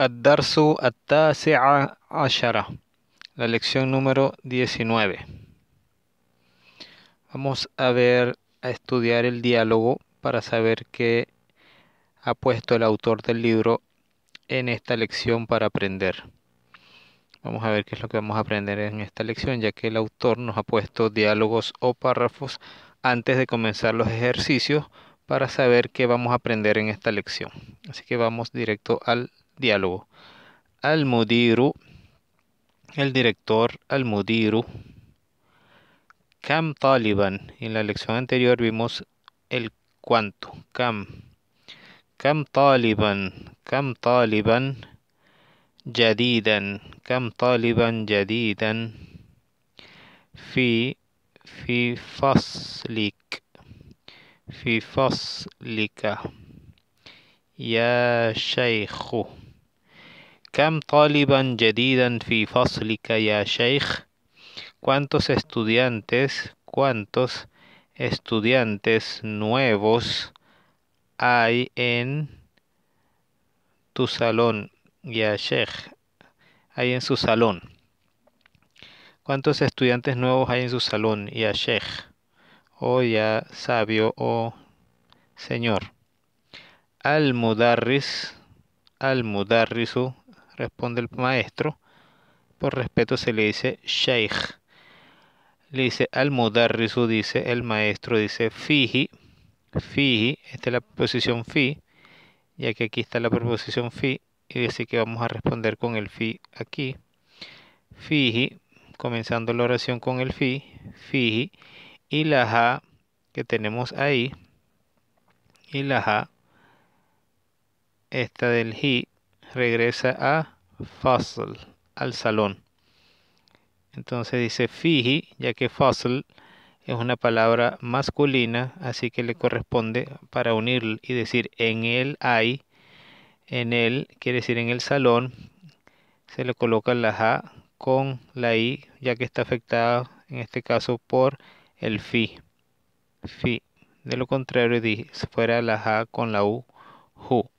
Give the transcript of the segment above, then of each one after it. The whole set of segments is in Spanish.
Atase Ashara. la lección número 19 vamos a ver a estudiar el diálogo para saber qué ha puesto el autor del libro en esta lección para aprender vamos a ver qué es lo que vamos a aprender en esta lección ya que el autor nos ha puesto diálogos o párrafos antes de comenzar los ejercicios para saber qué vamos a aprender en esta lección así que vamos directo al diálogo. Al mudiru, el director, al mudiru. Cam Taliban. En la lección anterior vimos el cuánto. Cam. Cam Taliban. Cam Taliban. jadidan, كم taliban, jadidan, fi, fi faslik, fi faslika, يا شيخ ¿Cuántos estudiantes, cuántos estudiantes nuevos hay en tu salón, ya Sheikh? Hay en su salón. ¿Cuántos estudiantes nuevos hay en su salón, ya Sheikh? O oh, ya sabio o oh, señor. Al mudarris, al mudarrisu responde el maestro. Por respeto se le dice sheikh. Le dice al mudarrisu, dice el maestro, dice fiji. Fiji, esta es la posición fi, ya que aquí está la preposición fi, y dice que vamos a responder con el fi aquí. Fiji, comenzando la oración con el fi, fiji, y la ja que tenemos ahí, y la ja, esta del hi, regresa a fossil, al salón. Entonces dice Fiji, ya que fossil es una palabra masculina, así que le corresponde para unir y decir en el hay, en él quiere decir en el salón, se le coloca la A con la I, ya que está afectada en este caso por el fi. Fi. De lo contrario, si fuera la A con la U, ju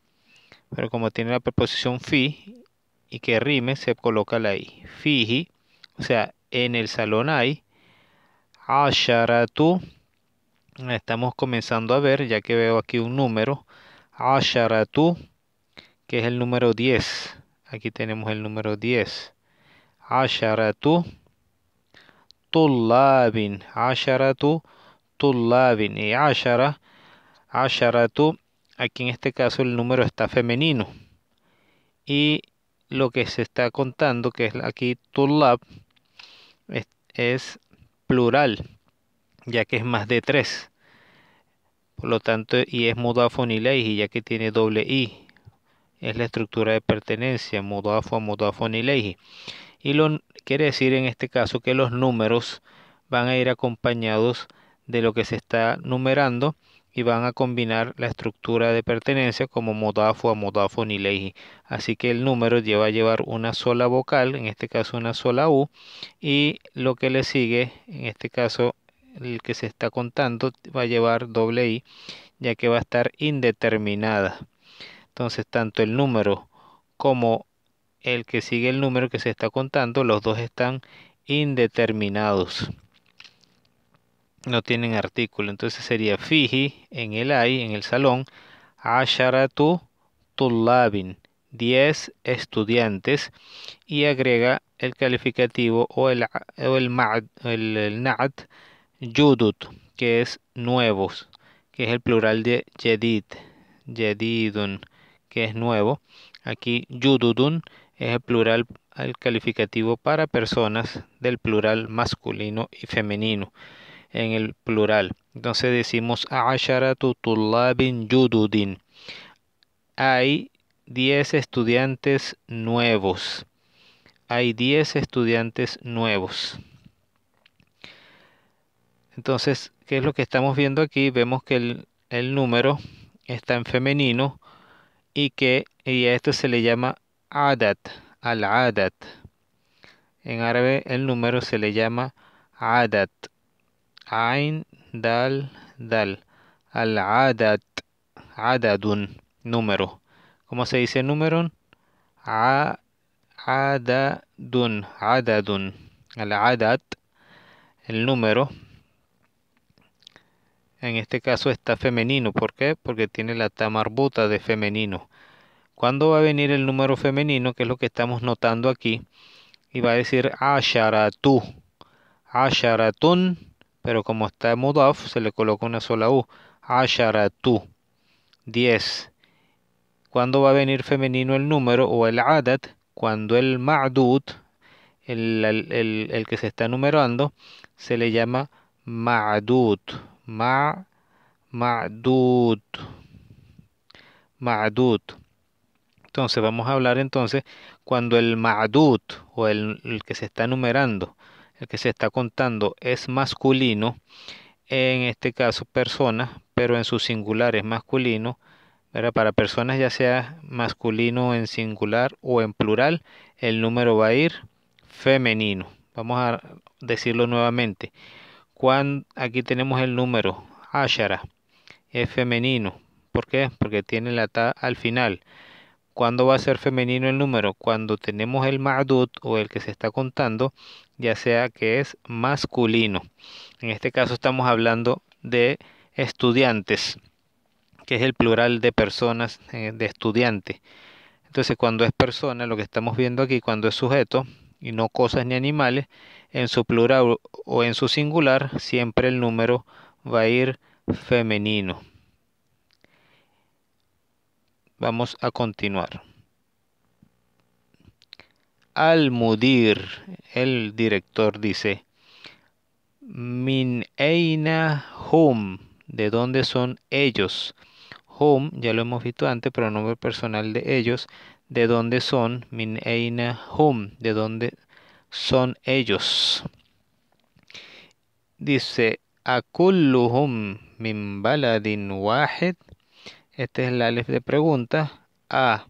pero como tiene la preposición fi y que rime, se coloca la i. Fiji, o sea, en el salón hay. Asharatu, estamos comenzando a ver, ya que veo aquí un número. Asharatu, que es el número 10. Aquí tenemos el número 10. Asharatu, Tullabin. Asharatu, Tullabin. Y Ashara, Asharatu Aquí en este caso el número está femenino. Y lo que se está contando, que es aquí Tulab, es, plural, ya que es más de tres. Por lo tanto, y es modafo y ya que tiene doble i. Es la estructura de pertenencia, modafo Y lo quiere decir en este caso que los números van a ir acompañados de lo que se está numerando y van a combinar la estructura de pertenencia como modafo, amodafo, nileji. Así que el número lleva a llevar una sola vocal, en este caso una sola U, y lo que le sigue, en este caso el que se está contando, va a llevar doble I, ya que va a estar indeterminada. Entonces, tanto el número como el que sigue el número que se está contando, los dos están indeterminados no tienen artículo. Entonces sería Fiji en el ay en el salón, Asharatu Tullabin, 10 estudiantes, y agrega el calificativo o el, o el, el, na'd, que es nuevos, que es el plural de yedid Jedidun, que es nuevo. Aquí yududun es el plural el calificativo para personas del plural masculino y femenino en el plural. Entonces decimos Yududin. Hay 10 estudiantes nuevos. Hay 10 estudiantes nuevos. Entonces, ¿qué es lo que estamos viendo aquí? Vemos que el, número está en femenino y que y a esto se le llama adat, al adat. En árabe el número se le llama adat. Ain, dal, dal. Al-adad. Adadun. Número. ¿Cómo se dice número? A, adadun. Adadun. Al-adad. El número. En este caso está femenino. ¿Por qué? Porque tiene la tamarbuta de femenino. ¿Cuándo va a venir el número femenino? Que es lo que estamos notando aquí. Y va a decir asharatu. Asharatun pero como está mudaf, se le coloca una sola u. Asharatu. 10. ¿Cuándo va a venir femenino el número o el adat? Cuando el ma'dud, el, que se está numerando, se le llama ma'dud. Ma, ma'dud. Entonces vamos a hablar entonces cuando el madut o el, el que se está numerando el que se está contando es masculino, en este caso personas, pero en su singular es masculino, para personas ya sea masculino en singular o en plural, el número va a ir femenino. Vamos a decirlo nuevamente. Cuando, aquí tenemos el número Ashara, es femenino. ¿Por qué? Porque tiene la ta al final. ¿Cuándo va a ser femenino el número? Cuando tenemos el ma'dud o el que se está contando, ya sea que es masculino. En este caso estamos hablando de estudiantes, que es el plural de personas, eh, de estudiante. Entonces, cuando es persona, lo que estamos viendo aquí, cuando es sujeto, y no cosas ni animales, en su plural o en su singular, siempre el número va a ir femenino. Vamos a continuar. Al-Mudir, el director, dice: Min Eina Hum, ¿de dónde son ellos? Hum, ya lo hemos visto antes, nombre personal de ellos. ¿De dónde son? Min Eina Hum, ¿de dónde son ellos? Dice: Akulluhum min baladin wahid este es el alef de pregunta. A.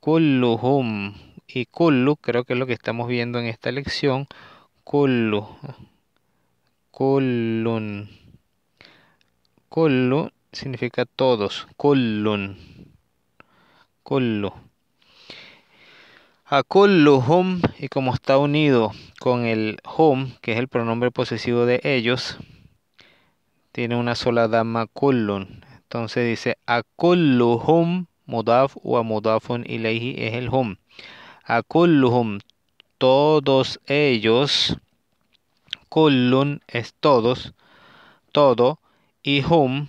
Kulluhum. Y kullu, creo que es lo que estamos viendo en esta lección. Kullu. Kullun. Kullu significa todos. Kullun. Kullu. A kulluhum. Y como está unido con el hum, que es el pronombre posesivo de ellos, tiene una sola dama kullun. Entonces dice, akulluhum mudaf wa mudafun ilayhi es el hum. Akulluhum, todos ellos, kullun es todos, todo, y hum,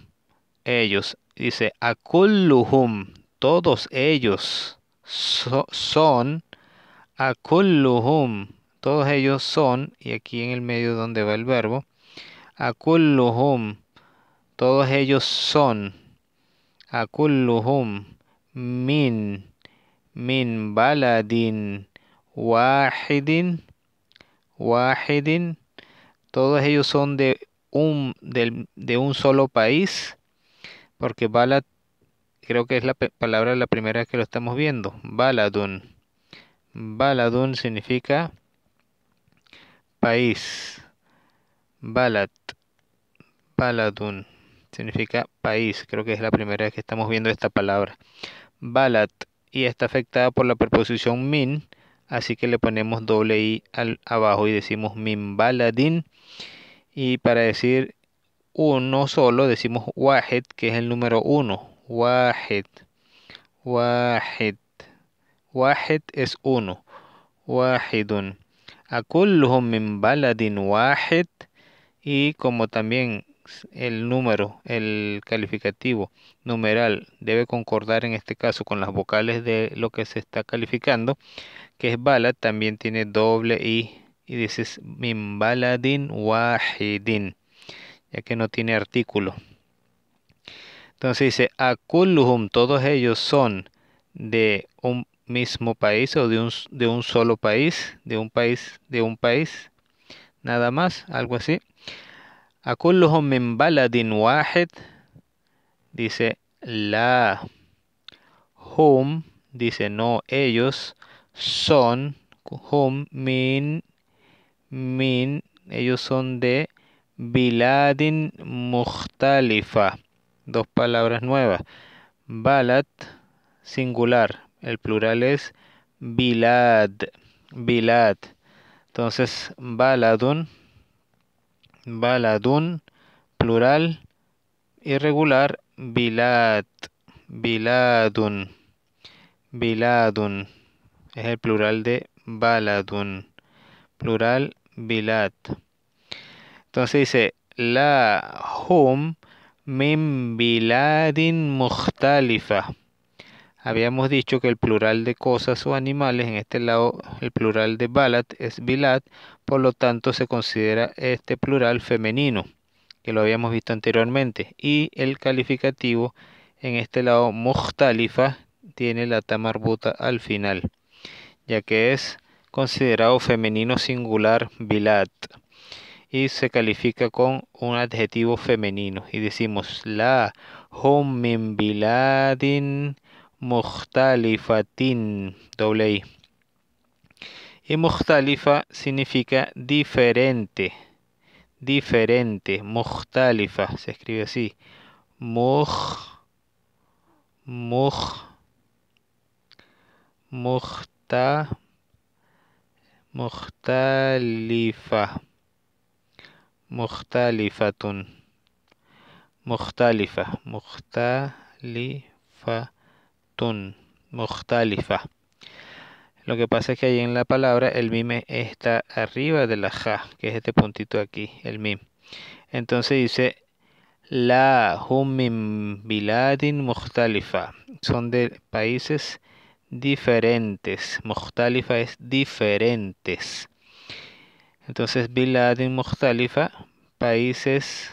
ellos. Dice, akulluhum, todos ellos son, akulluhum, todos ellos son, y aquí en el medio donde va el verbo, akulluhum, todos ellos son akulluhum min min baladin wahidin wahidin todos ellos son de un un solo país porque balad creo que es la palabra la primera que lo estamos viendo baladun baladun significa país balad baladun significa país, creo que es la primera vez que estamos viendo esta palabra. Balat y está afectada por la preposición min, así que le ponemos doble i al, abajo y decimos min baladin. Y para decir uno solo decimos wahed, que es el número uno. Wahed, wahed, wahed es uno. a Akulluhum min baladin wahed. Y como también el número, el calificativo numeral debe concordar en este caso con las vocales de lo que se está calificando, que es bala, también tiene doble i y dices min baladin wahidin, ya que no tiene artículo. Entonces dice akulluhum, todos ellos son de un mismo país o de un, de un solo país, de un país, de un país, nada más, algo así. Akulluhum min baladin wahid. Dice la. Hum. Dice no, ellos son. Hum min. Min. Ellos son de biladin mukhtalifa Dos palabras nuevas. Balad singular. El plural es bilad. Bilad. Entonces, baladun baladun, plural, irregular, bilad, biladun, biladun, es el plural de baladun, plural, bilad. Entonces dice, la hum min biladin muhtalifa. Habíamos dicho que el plural de cosas o animales, en este lado el plural de balat es bilat, por lo tanto se considera este plural femenino, que lo habíamos visto anteriormente. Y el calificativo, en este lado muhtalifa, tiene la tamarbuta al final, ya que es considerado femenino singular bilat y se califica con un adjetivo femenino y decimos la homin biladin Muhtalifatin, doble Y Muhtalifa significa diferente. Diferente. Muhtalifa. Se escribe así. Muj. Muj. Muhta. Muhtalifa. Muhtalifatun. Muhtalifa. Muhtalifa. Lo que pasa es que ahí en la palabra el MIME está arriba de la ja, que es este puntito aquí, el mim. Entonces dice la hum biladin muhtalifa Son de países diferentes. muhtalifa es diferentes. Entonces biladin muhtalifa países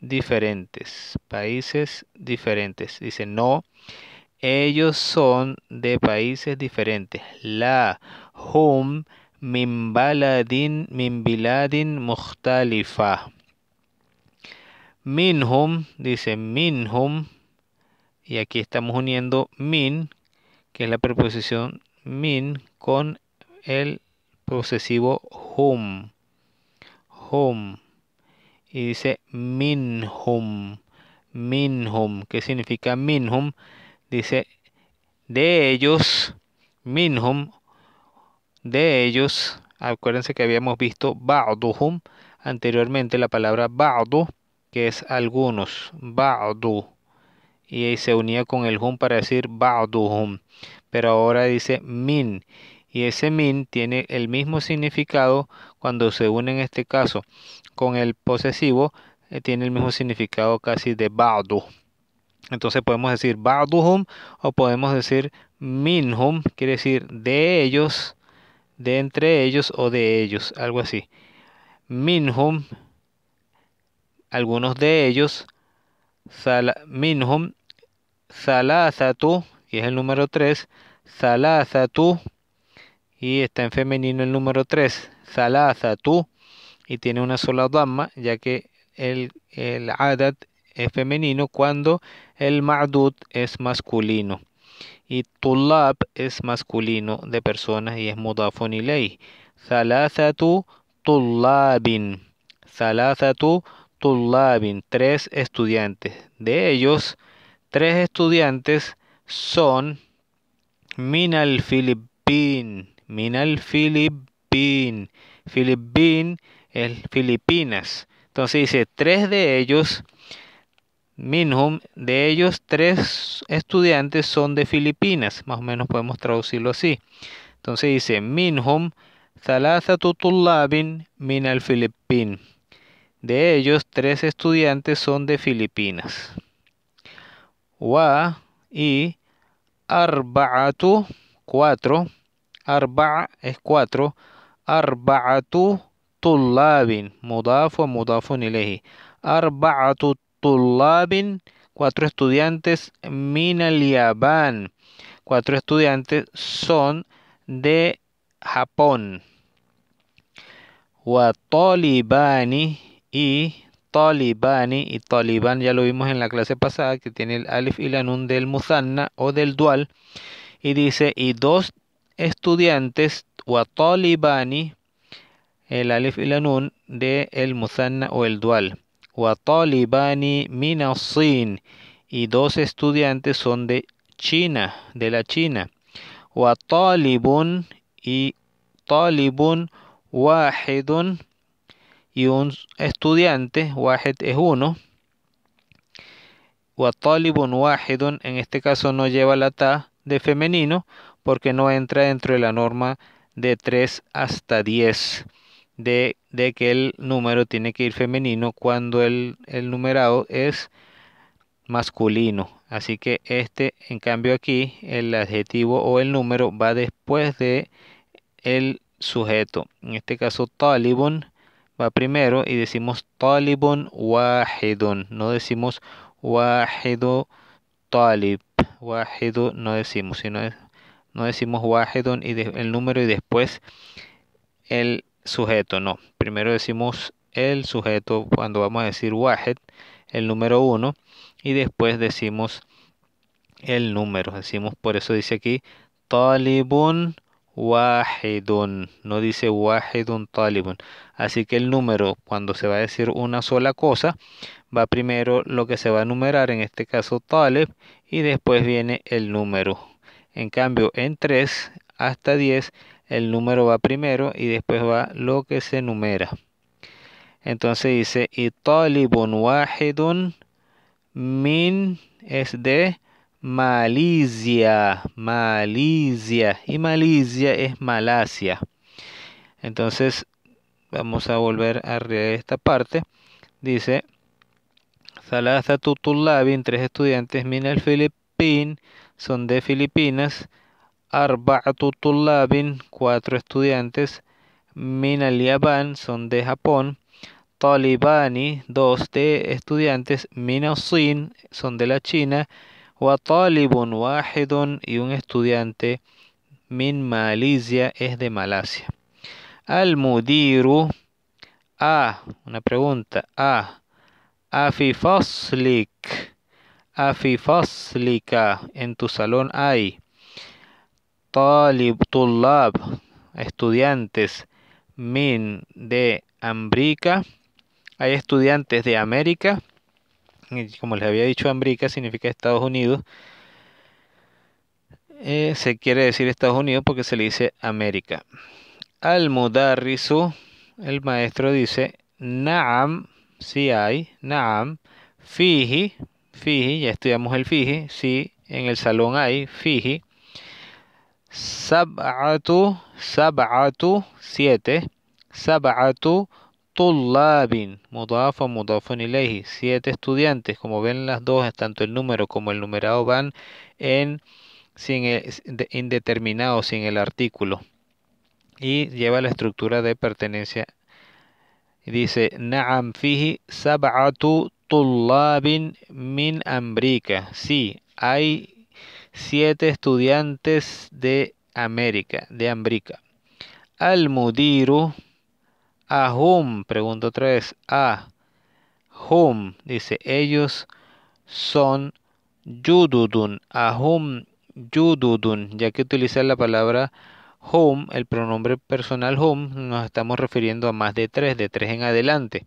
diferentes. Países diferentes. Dice no ellos son de países diferentes. La hum min baladin min biladin mukhtalifa. Minhum dice minhum y aquí estamos uniendo min que es la preposición min con el posesivo hum. Hum y dice minhum minhum que significa minhum dice, de ellos, minhum, de ellos, acuérdense que habíamos visto ba'duhum anteriormente, la palabra ba'du, que es algunos, ba'du, y ahí se unía con el hum para decir ba'duhum, pero ahora dice min, y ese min tiene el mismo significado cuando se une en este caso con el posesivo, eh, tiene el mismo significado casi de ba'du. Entonces podemos decir Baduhum o podemos decir Minhum, quiere decir de ellos, de entre ellos o de ellos, algo así. Minhum, algunos de ellos, sal, Minhum, Salasatu, que es el número 3, Salazatu, y está en femenino el número 3, Salazatu, y tiene una sola dama, ya que el, el adat es femenino cuando el ma'dud es masculino. Y tulab es masculino de personas y es mudafun ilay. Salasatu tullabin. tu tullabin. Tres estudiantes. De ellos, tres estudiantes son minal filipin. Minal filipin. Filipin es Filipinas. Entonces dice, tres de ellos Minhum, de ellos tres estudiantes son de Filipinas, más o menos podemos traducirlo así. Entonces dice, Minhum, Thalatha tutulabin Min al filipin. De ellos tres estudiantes son de Filipinas. Wa y Arba'atu, cuatro. arba es cuatro. Arba'atu Tullabin, mudafo, mudafo leji, Arba'atu tulabin, cuatro estudiantes MINALIABAN, cuatro estudiantes son de Japón. WATOLIBANI y talibani y talibán ya lo vimos en la clase pasada que tiene el alif y del musanna o del dual y dice y dos estudiantes WATOLIBANI, el alif y la nun musanna o el dual wa Minosin y dos estudiantes son de China, de la China. Wa y talibun wahidun y un estudiante, wahid es uno. Wa en este caso no lleva la ta de femenino porque no entra dentro de la norma de 3 hasta 10 de, que el número tiene que ir femenino cuando el, numerado es masculino. Así que este, en cambio aquí, el adjetivo o el número va después de el sujeto. En este caso, talibón va primero y decimos talibón Wahidun. No decimos Wahidu Talib. Wahidu no decimos, sino no decimos Wahidun y el número y después el sujeto, no. Primero decimos el sujeto cuando vamos a decir wahed, el número 1, y después decimos el número. Decimos, por eso dice aquí, talibun wahidun. No dice wahidun talibun. Así que el número, cuando se va a decir una sola cosa, va primero lo que se va a numerar, en este caso talib, y después viene el número. En cambio, en 3 hasta 10, el número va primero y después va lo que se numera. Entonces dice, y talibun wahidun min es de Malicia, Malicia. Y Malicia es Malasia. Entonces, vamos a volver a esta parte. Dice, Salazar tres estudiantes, Min el Filipin son de Filipinas arba'atu cuatro estudiantes, min al son de Japón, talibani, dos de estudiantes, min sin son de la China, wa talibun y un estudiante, min Malicia es de Malasia. Al mudiru, a, una pregunta, a, afifaslik, afifaslika, en tu salón hay talib, tullab, estudiantes, min de Ambrica. Hay estudiantes de América. Como les había dicho, Ambrica significa Estados Unidos. Eh, se quiere decir Estados Unidos porque se le dice América. Al Mudarrisu, el maestro dice, Naam, si hay, Naam, Fiji, Fiji, ya estudiamos el Fiji, si en el salón hay, Fiji. Sab'atu, sab'atu, siete. Sab'atu, tullabin, mudafa, mudafun ilayhi, siete estudiantes. Como ven las dos, tanto el número como el numerado van en sin el, indeterminado, sin el artículo. Y lleva la estructura de pertenencia. Dice, na'am fihi sab'atu tullabin min ambrika. Sí, hay siete estudiantes de América, de Ambrica. Al Ahum, a otra vez, a ah, hum, dice, ellos son Yududun, Ahum jududun Yududun, ya que utilizan la palabra home, el pronombre personal home, nos estamos refiriendo a más de tres, de tres en adelante.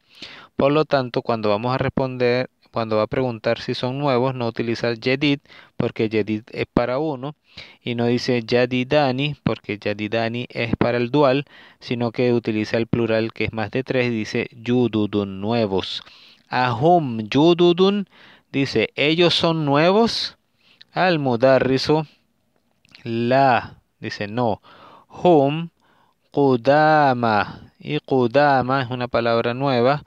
Por lo tanto, cuando vamos a responder, cuando va a preguntar si son nuevos, no utiliza Jedid, porque Jedid es para uno, y no dice Yadidani, porque Yadidani es para el dual, sino que utiliza el plural que es más de tres, y dice Yududun, nuevos. a home Yududun, dice, ellos son nuevos. Al la, dice no hum Kudama. Y Kudama es una palabra nueva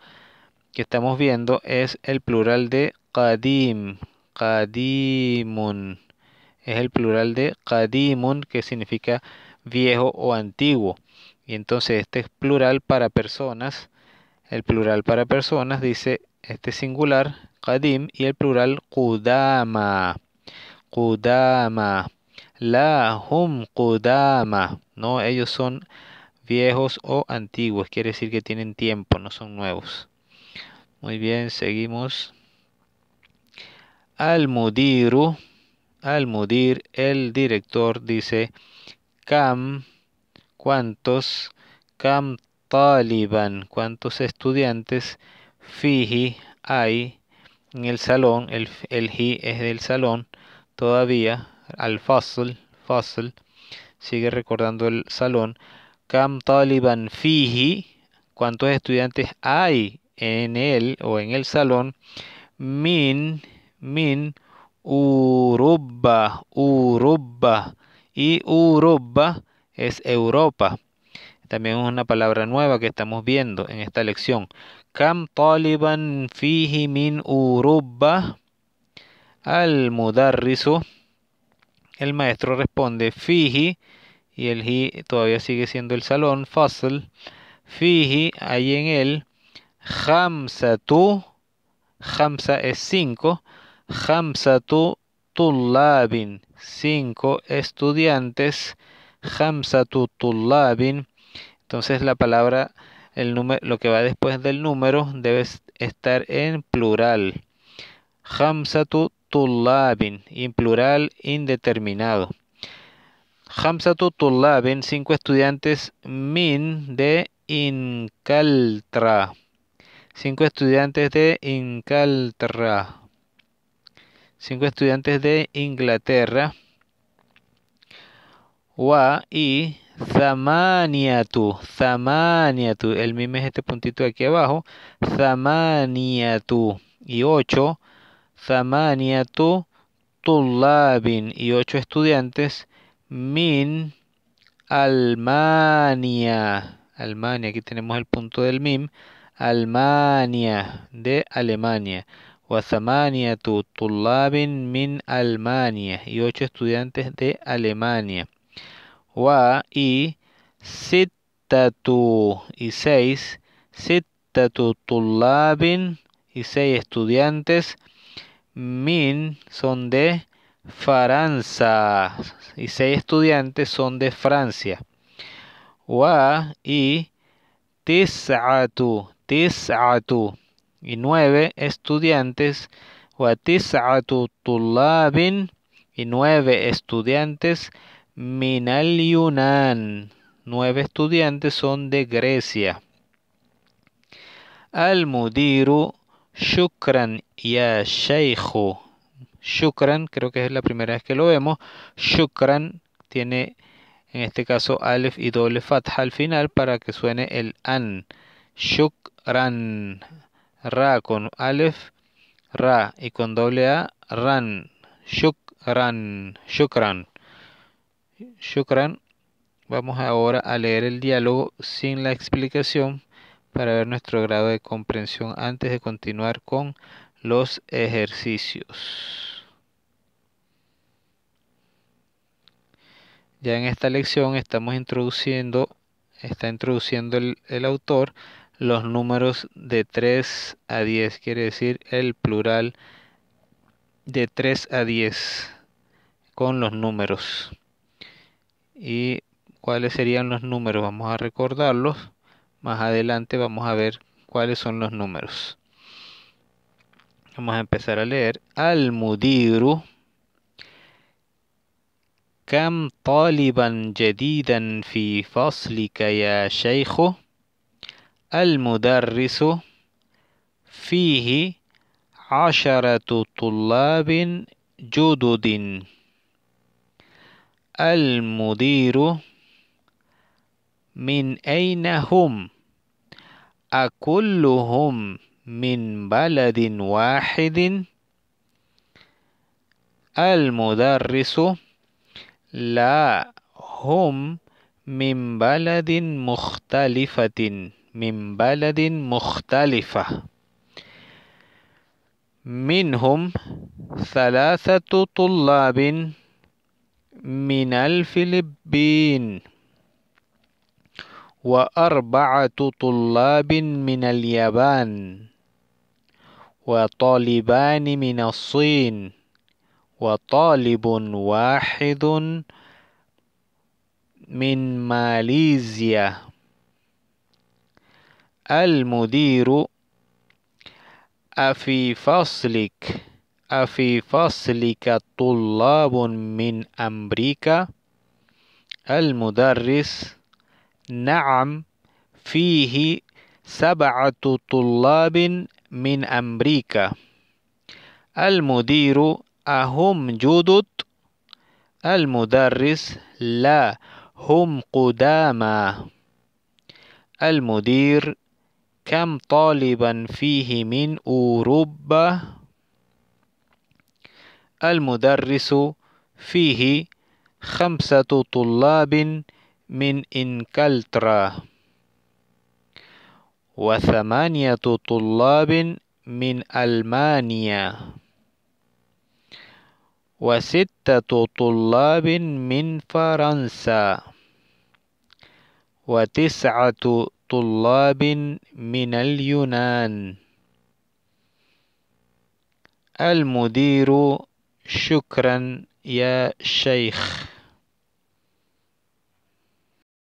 que estamos viendo, es el plural de Kadim. Qadimun. Es el plural de qadimun que significa viejo o antiguo. Y entonces este es plural para personas. El plural para personas dice este singular Kadim. y el plural Kudama. Kudama. La hum KUDAMA No, ellos son viejos o antiguos. Quiere decir que tienen tiempo, no son nuevos. Muy bien, seguimos. Al mudiru. Al mudir, el director dice. Cam. ¿Cuántos? Cam taliban. ¿Cuántos estudiantes? Fiji. Hay. En el salón. El, el hi es del salón. Todavía al-fasl, fósil. sigue recordando el salón. Kam taliban Fiji, cuántos estudiantes hay en él o en el salón. Min, min, urubba, urubba. Y Uruba es Europa. También es una palabra nueva que estamos viendo en esta lección. Kam taliban Fiji, min uruba. al mudarrisu el maestro responde Fiji, y el hi todavía sigue siendo el salón, fossil. Fiji, ahí en él. Hamza tu, Hamza es 5. Hamza tu tullabin, 5 estudiantes. Hamza tu tullabin. Entonces la palabra, el número, lo que va después del número debe estar en plural. Hamza tu Tulabin. en plural indeterminado. Hamsatu tullabin, cinco estudiantes, min de Incaltra. Cinco estudiantes de Incaltra. Cinco estudiantes de Inglaterra. Wa y Zamaniatu. Zamaniatu. El mime es este puntito aquí abajo. Zamaniatu. Y ocho tu tulabin y ocho estudiantes. Min Almania. Almania, aquí tenemos el punto del mim. Almania, de Alemania. tu tulabin Min Almania y ocho estudiantes de Alemania. Wa y Sittatu y seis. Sittatu tulabin y seis estudiantes min son de Faranza y seis estudiantes son de Francia. Wa y tis'atu, tis'atu y nueve estudiantes. Wa tis'atu tulabin y nueve estudiantes. Minal Yunan, nueve estudiantes son de Grecia. Al mudiru Shukran ya Sheikhu. Shukran, creo que es la primera vez que lo vemos. Shukran tiene en este caso alef y doble fat al final para que suene el an. Shukran. Ra con alef, ra y con doble a, ran. Shukran. Shukran. Shukran. Vamos ahora a leer el diálogo sin la explicación para ver nuestro grado de comprensión antes de continuar con los ejercicios. Ya en esta lección estamos introduciendo, está introduciendo el, el autor los números de 3 a 10, quiere decir el plural de 3 a 10 con los números. ¿Y cuáles serían los números? Vamos a recordarlos más adelante vamos a ver cuáles son los números. Vamos a empezar a leer. Al mudiru kam taliban jadidan fi faslika ya sheikhu al mudarrisu fihi tu tullabin jududin al mudiru من أين هم أكلهم من بلد واحد المدرس لا هم من بلد مختلفة من بلد مختلفة منهم ثلاثة طلاب من الفلبين وأربعة طلاب من اليابان وطالبان من الصين وطالب واحد من ماليزيا المدير أفي فصلك أفي فصلك طلاب من أمريكا المدرس نعم فيه سبعة طلاب من أمريكا المدير أهم جدد المدرس لا هم قدامى المدير كم طالبا فيه من أوروبا المدرس فيه خمسة طلاب من إنكلترا وثمانية طلاب من ألمانيا وستة طلاب من فرنسا وتسعة طلاب من اليونان المدير شكرا يا شيخ